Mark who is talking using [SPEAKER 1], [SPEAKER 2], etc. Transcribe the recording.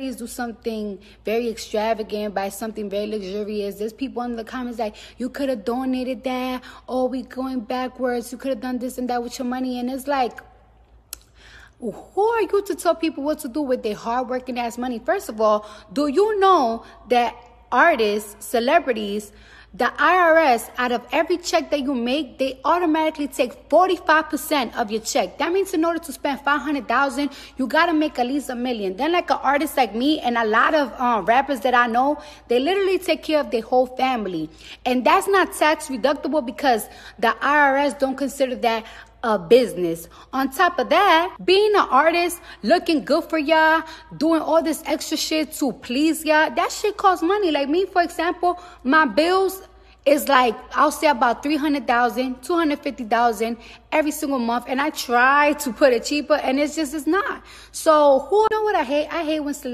[SPEAKER 1] Please do something very extravagant, buy something very luxurious. There's people in the comments like, you could have donated that. Oh, we going backwards. You could have done this and that with your money. And it's like, who are you to tell people what to do with their hard working ass money? First of all, do you know that artists, celebrities, the IRS, out of every check that you make, they automatically take 45% of your check. That means in order to spend 500,000, you gotta make at least a million. Then like an artist like me and a lot of uh, rappers that I know, they literally take care of their whole family. And that's not tax deductible because the IRS don't consider that a business. On top of that, being an artist, looking good for y'all, doing all this extra shit to please y'all, that shit costs money. Like me, for example, my bills is like I'll say about 300,000, 250,000 every single month and I try to put it cheaper and it's just it's not. So, who know what I hate? I hate when celebrities